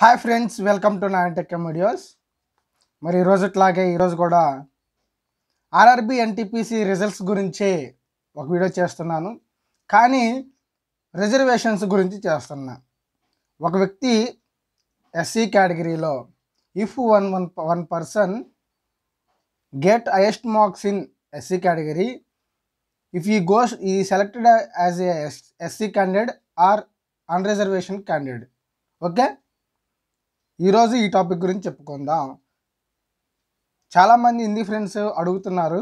Hi friends welcome to tech videos మరి ఇట్లాగే ఈరోజు కూడా ఆర్ఆర్బి ఎన్టీపీసీ రిజల్ట్స్ గురించి ఒక వీడియో చేస్తున్నాను కానీ రిజర్వేషన్స్ గురించి చేస్తున్నా ఒక వ్యక్తి ఎస్సీ కేటగిరీలో if one one one person get highest marks in SC category if he goes he selected as a SC candidate or un reservation candidate okay ఈరోజు ఈ టాపిక్ గురించి చెప్పుకుందాం చాలామంది హిందీ ఫ్రెండ్స్ అడుగుతున్నారు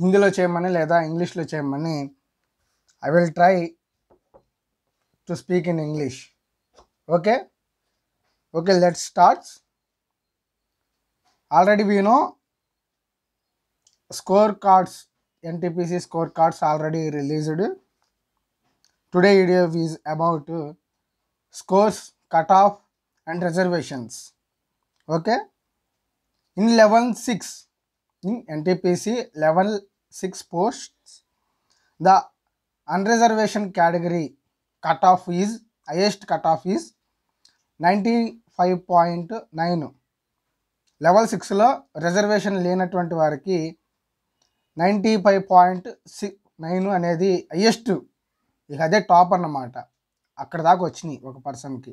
హిందీలో చేయమని లేదా ఇంగ్లీష్లో చేయమని I will try to speak in English okay okay let starts already we know score cards NTPC score cards already released today video is about scores cut off and reservations. Okay. In level 6, in NTPC level 6 posts, the unreservation category cutoff is, highest cutoff is 95.9. Level సిక్స్లో reservation లేనటువంటి వారికి ninety five point six nine అనేది highest ఇక అదే top అన్నమాట అక్కడ దాకా వచ్చినాయి ఒక పర్సన్కి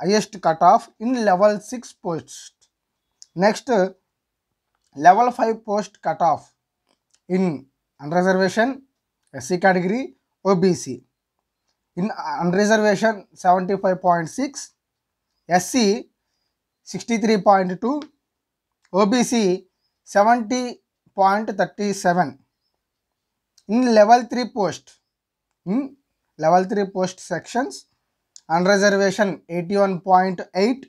highest cutoff in level 6 posts. Next, level 5 post cutoff in unreservation SC category OBC. In unreservation 75.6, SC 63.2, OBC 70.37. In level 3 post, in level 3 post sections, unreservation 81.8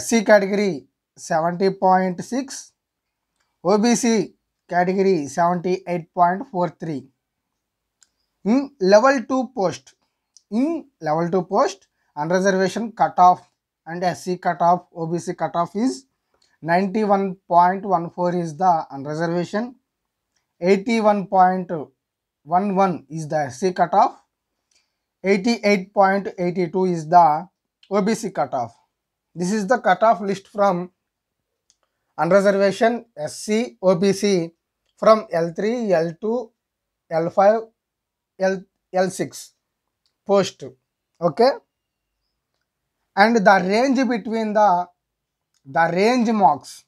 SC category 70.6 OBC category 78.43 in level 2 post in level 2 post unreservation cutoff and SC cutoff OBC cutoff is 91.14 is the unreservation 81.11 is the SC cutoff 88.82 is the OBC cutoff. This is the cutoff list from unreservation SC OBC from L3, L2, L5, L, L6 post. Okay. And the range between the the range marks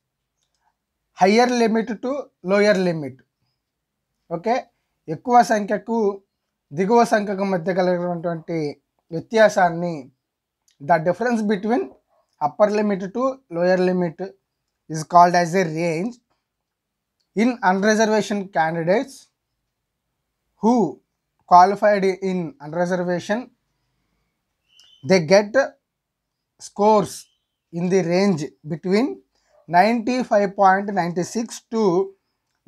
higher limit to lower limit. Okay. Equa సంఖ్యకు దిగువ సంఖ్యకు మధ్య కలిగినటువంటి వ్యత్యాసాన్ని the difference between upper limit to lower limit is called as a range in unreservation candidates who qualified in unreservation they get scores in the range between ninety five point ninety six to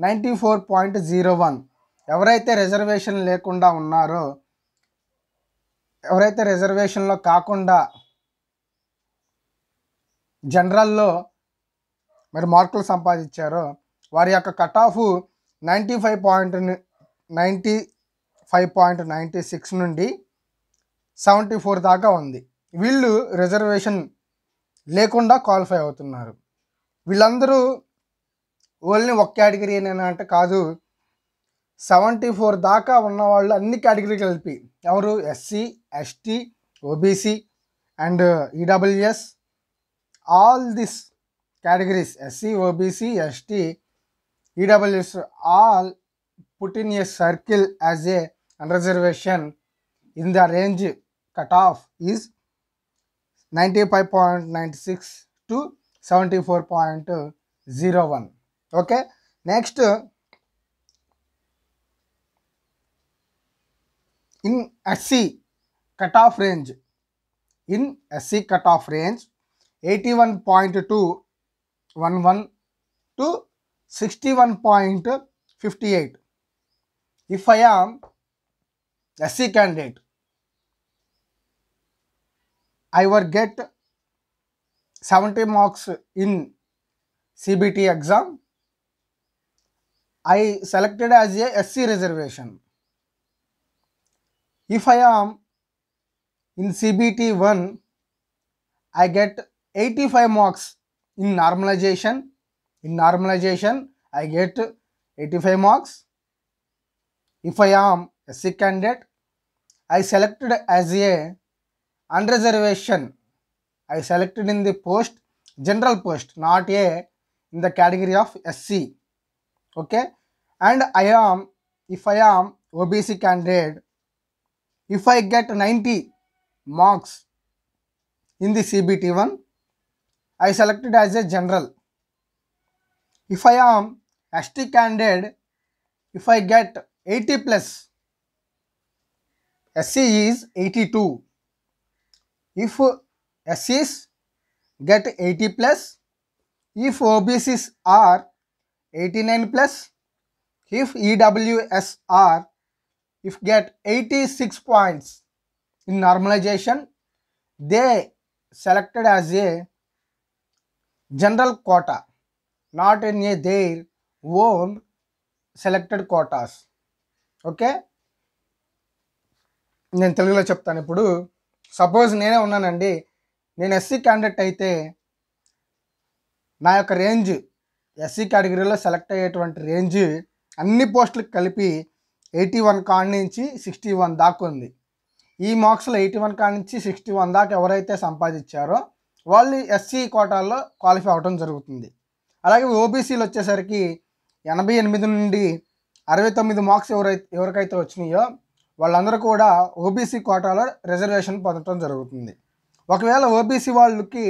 ninety four point zero one ఎవరైతే reservation లేకుండా ఉన్నారో ఎవరైతే రిజర్వేషన్లో కాకుండా జనరల్లో మరి మార్కులు సంపాదించారో వారి యొక్క cut off ninety five point ninety five point ninety six నుండి సెవెంటీ ఫోర్ దాకా ఉంది వీళ్ళు రిజర్వేషన్ లేకుండా క్వాలిఫై అవుతున్నారు వీళ్ళందరూ ఓన్లీ ఒక కేటగిరీ అంటే కాదు సెవెంటీ ఫోర్ దాకా ఉన్న వాళ్ళు అన్ని కేటగిరీలు కలిపి ఎవరు SC ST OBC and EWS all this categories SC OBC ST EWS all put in a circle as a unreservation in the range cut off is ninety five point ninety six to seventy four point zero one okay next in SC cutoff range, in SC cutoff range 81.211 to 61.58. If I am SC candidate, I will get 70 marks in CBT exam. I selected as a SC reservation. If I am in CBT1, I get 85 marks in normalization. In normalization, I get 85 marks. If I am a sick candidate, I selected as a unreservation. I selected in the post, general post, not a in the category of SC. Okay. And I am, if I am OBC candidate, if I get 90 marks in the CBT1, I selected as a general. If I am ST candidate, if I get 80 plus, SC is 82. If SCs get 80 plus, if OBCs are 89 plus, if EWS are if get 86 points in normalization they selected as a general quota not in a their own selected quotas okay నేను తెలుగులో చెప్తాను ఇప్పుడు suppose నేనే ఉన్నానండి నేను SC candidate అయితే నా యొక్క రేంజ్ ఎస్సీ కేటగిరీలో సెలెక్ట్ అయ్యేటువంటి రేంజ్ అన్ని పోస్టులకు కలిపి ఎయిటీ వన్ కాడ నుంచి సిక్స్టీ వన్ దాకా ఉంది ఈ మార్క్స్లో ఎయిటీ వన్ కాడ నుంచి సిక్స్టీ వన్ దాకా ఎవరైతే సంపాదించారో వాళ్ళు ఎస్సీ కోటాల్లో క్వాలిఫై అవ్వడం జరుగుతుంది అలాగే ఓబీసీలు వచ్చేసరికి ఎనభై ఎనిమిది నుండి అరవై తొమ్మిది మార్క్స్ ఎవరైతే ఎవరికైతే వచ్చినాయో వాళ్ళందరూ కూడా ఓబీసీ కోటాలో రిజర్వేషన్ పొందడం జరుగుతుంది ఒకవేళ ఓబీసీ వాళ్ళకి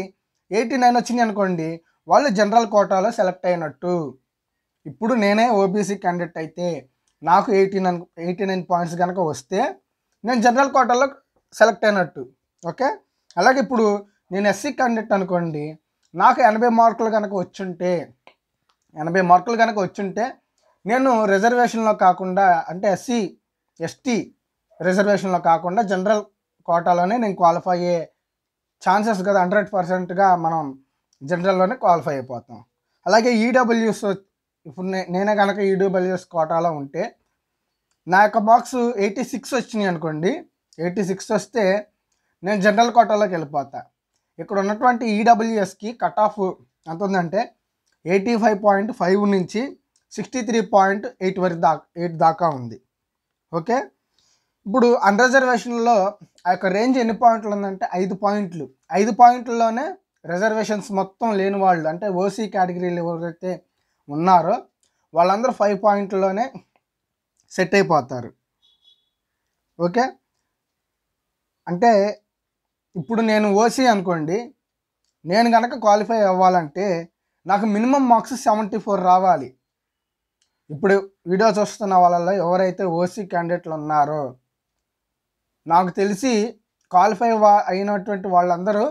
ఎయిటీ నైన్ వచ్చింది అనుకోండి వాళ్ళు జనరల్ కోటాలో సెలెక్ట్ అయినట్టు ఇప్పుడు నేనే ఓబీసీ క్యాండిడేట్ అయితే నాకు eighteen nine eighty nine points కనుక వస్తే నేను జనరల్ కోటాలో సెలెక్ట్ అయినట్టు ఓకే అలాగే ఇప్పుడు నేను ఎస్సీ క్యాండిడేట్ అనుకోండి నాకు ఎనభై మార్కులు కనుక వచ్చుంటే ఎనభై మార్కులు కనుక వచ్చుంటే నేను రిజర్వేషన్లో కాకుండా అంటే ఎస్సీ ఎస్టీ రిజర్వేషన్లో కాకుండా జనరల్ కోటాలోనే నేను క్వాలిఫై అయ్యే ఛాన్సెస్ కదా హండ్రెడ్ పర్సెంట్గా మనం జనరల్లోనే క్వాలిఫై అయిపోతాం అలాగే ఈడబ్ల్యూస్ e ఇప్పుడు నేనే కనుక ఈడూ బెలిజర్స్ కోటాలో ఉంటే నా యొక్క మార్క్స్ ఎయిటీ సిక్స్ వచ్చినాయి అనుకోండి ఎయిటీ సిక్స్ వస్తే నేను జనరల్ కోటాలోకి వెళ్ళిపోతా ఇక్కడ ఉన్నటువంటి ఈడబ్ల్యూఎస్కి కట్ ఆఫ్ ఎంత ఉందంటే ఎయిటీ ఫైవ్ పాయింట్ ఫైవ్ నుంచి సిక్స్టీ త్రీ పాయింట్ ఎయిట్ వరకు దాకా ఎయిట్ దాకా ఉంది ఓకే ఇప్పుడు అన్ రిజర్వేషన్లో ఆ యొక్క రేంజ్ ఎన్ని పాయింట్లు ఉందంటే ఐదు పాయింట్లు ఐదు పాయింట్లలోనే రిజర్వేషన్స్ మొత్తం లేని వాళ్ళు అంటే ఓసీ కేటగిరీలు ఎవరైతే ఉన్నారో వాళ్ళందరూ ఫైవ్ పాయింట్లోనే సెట్ అయిపోతారు ఓకే అంటే ఇప్పుడు నేను ఓసీ అనుకోండి నేను కనుక క్వాలిఫై అవ్వాలంటే నాకు మినిమం మార్క్స్ సెవెంటీ ఫోర్ రావాలి ఇప్పుడు వీడియో చూస్తున్న వాళ్ళలో ఎవరైతే ఓసీ క్యాండిడేట్లు ఉన్నారో నాకు తెలిసి క్వాలిఫై అయినటువంటి వాళ్ళందరూ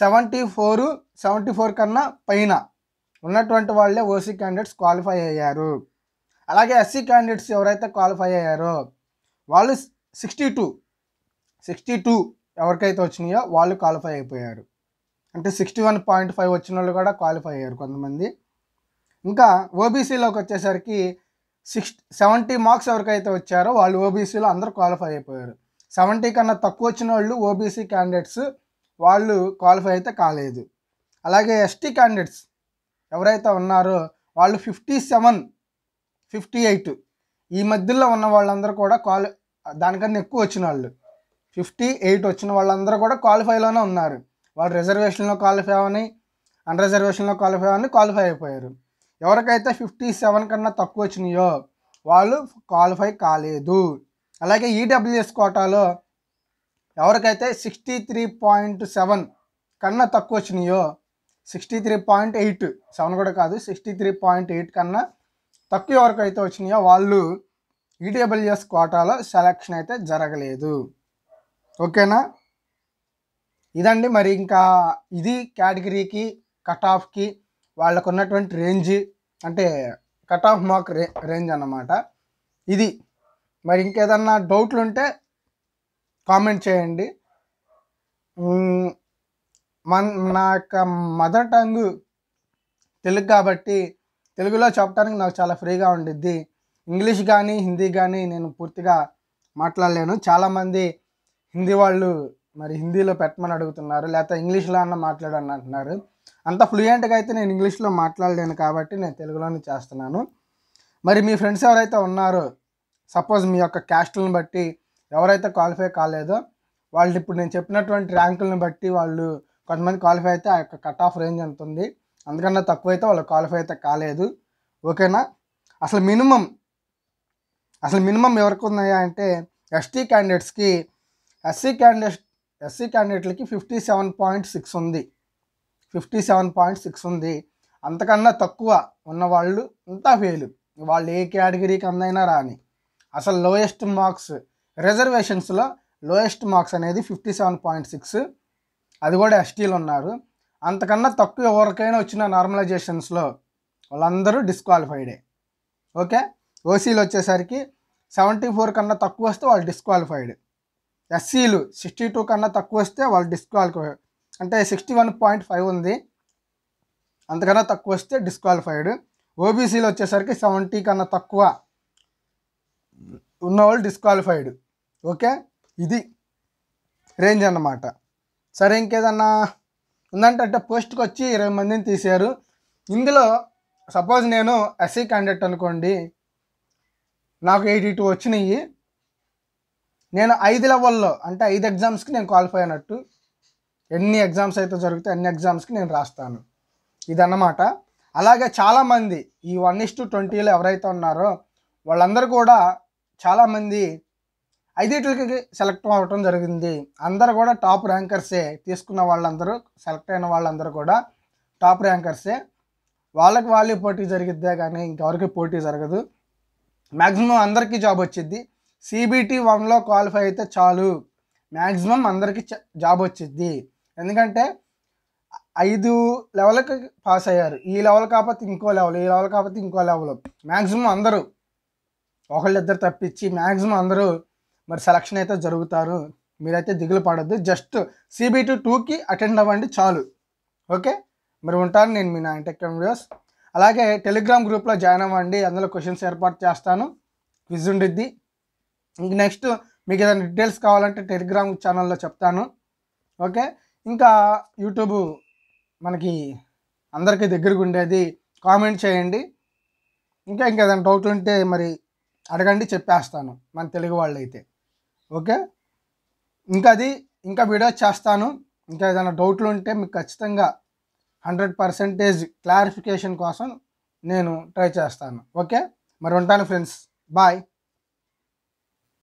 సెవెంటీ ఫోరు సెవెంటీ ఫోర్ కన్నా పైన ఉన్నటువంటి వాళ్ళే ఓసీ క్యాండిడేట్స్ క్వాలిఫై అయ్యారు అలాగే ఎస్సీ క్యాండిడేట్స్ ఎవరైతే క్వాలిఫై అయ్యారో వాళ్ళు సిక్స్టీ టూ సిక్స్టీ టూ ఎవరికైతే వచ్చినాయో వాళ్ళు క్వాలిఫై అయిపోయారు అంటే సిక్స్టీ వన్ పాయింట్ ఫైవ్ వచ్చిన వాళ్ళు కూడా క్వాలిఫై అయ్యారు కొంతమంది ఇంకా ఓబీసీలోకి వచ్చేసరికి సిక్స్ సెవెంటీ మార్క్స్ ఎవరికైతే వచ్చారో వాళ్ళు ఓబీసీలో అందరూ క్వాలిఫై అయిపోయారు సెవెంటీ కన్నా తక్కువ వచ్చిన వాళ్ళు ఓబీసీ క్యాండిడేట్స్ వాళ్ళు క్వాలిఫై అయితే కాలేదు అలాగే ఎస్టీ క్యాండిడేట్స్ ఎవరైతే ఉన్నారో వాళ్ళు ఫిఫ్టీ సెవెన్ ఫిఫ్టీ ఎయిట్ ఈ మధ్యలో ఉన్న వాళ్ళందరూ కూడా క్వాలి దానికన్నా ఎక్కువ వచ్చిన వాళ్ళు ఫిఫ్టీ ఎయిట్ వచ్చిన వాళ్ళందరూ కూడా క్వాలిఫైలోనే ఉన్నారు వాళ్ళు రిజర్వేషన్లో క్వాలిఫై అవని అన్ రిజర్వేషన్లో క్వాలిఫై అవని క్వాలిఫై అయిపోయారు ఎవరికైతే ఫిఫ్టీ సెవెన్ కన్నా తక్కువ వచ్చినాయో వాళ్ళు క్వాలిఫై కాలేదు అలాగే ఈడబ్ల్యూఎస్ e కోటాలో ఎవరికైతే సిక్స్టీ త్రీ పాయింట్ సెవెన్ కన్నా తక్కువ వచ్చినాయో sixty three point eight seven కూడా కాదు సిక్స్టీ త్రీ పాయింట్ ఎయిట్ కన్నా తక్కువ వరకు అయితే వచ్చినాయో వాళ్ళు ఈడబ్ల్యూఎస్ కోటాలో సెలక్షన్ అయితే జరగలేదు ఓకేనా ఇదండి మరి ఇంకా ఇది కేటగిరీకి కట్ ఆఫ్కి వాళ్ళకు ఉన్నటువంటి రేంజ్ అంటే కట్ ఆఫ్ మార్క్ రే రేంజ్ అన్నమాట ఇది మరి ఇంకేదన్నా డౌట్లు ఉంటే కామెంట్ చేయండి మన నా యొక్క మదర్ టంగ్ తెలుగు కాబట్టి తెలుగులో చెప్పడానికి నాకు చాలా ఫ్రీగా ఉండిద్ది ఇంగ్లీష్ కానీ హిందీ కానీ నేను పూర్తిగా మాట్లాడలేను చాలామంది హిందీ వాళ్ళు మరి హిందీలో పెట్టమని అడుగుతున్నారు లేకపోతే ఇంగ్లీష్లో అన్న మాట్లాడని అంటున్నారు అంత ఫ్లూయెంట్గా అయితే నేను ఇంగ్లీష్లో మాట్లాడలేను కాబట్టి నేను తెలుగులోనే చేస్తున్నాను మరి మీ ఫ్రెండ్స్ ఎవరైతే ఉన్నారో సపోజ్ మీ యొక్క క్యాస్ట్ని బట్టి ఎవరైతే క్వాలిఫై కాలేదో వాళ్ళు ఇప్పుడు నేను చెప్పినటువంటి ర్యాంకులను బట్టి వాళ్ళు కొంతమంది క్వాలిఫై అయితే ఆ యొక్క కట్ ఆఫ్ రేంజ్ ఎంత ఉంది అందుకన్నా తక్కువ అయితే వాళ్ళు క్వాలిఫై అయితే కాలేదు ఓకేనా అసలు మినిమం అసలు మినిమం ఎవరికి ఉన్నాయా అంటే ఎస్టీ క్యాండిడేట్స్కి ఎస్సీ క్యాండిడేట్ ఎస్సీ క్యాండిడేట్లకి ఫిఫ్టీ సెవెన్ పాయింట్ సిక్స్ ఉంది ఫిఫ్టీ సెవెన్ పాయింట్ సిక్స్ ఉంది అంతకన్నా తక్కువ ఉన్నవాళ్ళు అంతా ఫెయిల్ వాళ్ళు ఏ కేటగిరీకి అందైనా రాని అసలు లోయెస్ట్ మార్క్స్ రిజర్వేషన్స్లో లోయెస్ట్ మార్క్స్ అనేది ఫిఫ్టీ సెవెన్ పాయింట్ సిక్స్ అది కూడా ఎస్టీలు ఉన్నారు అంతకన్నా తక్కువ ఎవరికైనా వచ్చిన నార్మలైజేషన్స్లో వాళ్ళందరూ డిస్క్వాలిఫైడే ఓకే ఓసీలు వచ్చేసరికి సెవెంటీ ఫోర్ కన్నా తక్కువ వస్తే వాళ్ళు డిస్క్వాలిఫైడ్ ఎస్సీలు సిక్స్టీ టూ కన్నా తక్కువ వస్తే వాళ్ళు డిస్క్వాలిఫై అంటే సిక్స్టీ వన్ పాయింట్ ఫైవ్ ఉంది అంతకన్నా తక్కువ వస్తే డిస్క్వాలిఫైడ్ ఓబీసీలు వచ్చేసరికి సెవెంటీ కన్నా తక్కువ ఉన్నవాళ్ళు డిస్క్వాలిఫైడ్ ఓకే ఇది రేంజ్ అన్నమాట సరే ఇంకేదన్నా ఉందంటే పోస్ట్కి వచ్చి ఇరవై మందిని తీశారు ఇందులో సపోజ్ నేను ఎస్సీ క్యాండిడేట్ అనుకోండి నాకు ఎయిటీ టూ వచ్చినాయి నేను ఐదు లెవెల్లో అంటే ఐదు ఎగ్జామ్స్కి నేను క్వాలిఫై అయినట్టు ఎన్ని ఎగ్జామ్స్ అయితే జరిగితే అన్ని ఎగ్జామ్స్కి నేను రాస్తాను ఇదన్నమాట అలాగే చాలామంది ఈ వన్ ఇస్ టు ట్వంటీలో ఎవరైతే ఉన్నారో వాళ్ళందరూ కూడా చాలామంది ఐదింటికి సెలెక్ట్ అవ్వటం జరిగింది అందరు కూడా టాప్ ర్యాంకర్సే తీసుకున్న వాళ్ళందరూ సెలెక్ట్ అయిన వాళ్ళందరూ కూడా టాప్ ర్యాంకర్సే వాళ్ళకి వాళ్ళే పోటీ జరిగిద్దే కానీ ఇంకెవరికి పోటీ జరగదు మ్యాక్సిమం అందరికీ జాబ్ వచ్చింది సిబిటీ వన్లో క్వాలిఫై అయితే చాలు మ్యాక్సిమం అందరికీ జాబ్ వచ్చింది ఎందుకంటే ఐదు లెవెల్కి పాస్ అయ్యారు ఈ లెవెల్ కాకపోతే ఇంకో లెవెల్ ఈ లెవెల్ కాకపోతే ఇంకో లెవెల్ మ్యాక్సిమం అందరూ ఒకళ్ళిద్దరు తప్పించి మ్యాక్సిమం అందరూ మరి సెలక్షన్ అయితే జరుగుతారు మీరైతే దిగులు పడద్దు జస్ట్ సిబిటి టూకి అటెండ్ అవ్వండి చాలు ఓకే మరి ఉంటాను నేను మీ నా ఇంటెక్ వీడియోస్ అలాగే టెలిగ్రామ్ గ్రూప్లో జాయిన్ అవ్వండి అందులో క్వశ్చన్స్ ఏర్పాటు చేస్తాను క్విజ్ ఉండిద్ది ఇంక నెక్స్ట్ మీకు ఏదైనా డీటెయిల్స్ కావాలంటే టెలిగ్రామ్ ఛానల్లో చెప్తాను ఓకే ఇంకా యూట్యూబ్ మనకి అందరికీ దగ్గరకు ఉండేది కామెంట్ చేయండి ఇంకా ఇంకేదైనా డౌట్ ఉంటే మరి అడగండి చెప్పేస్తాను మన తెలుగు వాళ్ళైతే ఓకే ఇంకా అది ఇంకా వీడియో చేస్తాను ఇంకా ఏదైనా డౌట్లు ఉంటే మీకు ఖచ్చితంగా హండ్రెడ్ పర్సెంటేజ్ క్లారిఫికేషన్ కోసం నేను ట్రై చేస్తాను ఓకే మరి ఉంటాను ఫ్రెండ్స్ బాయ్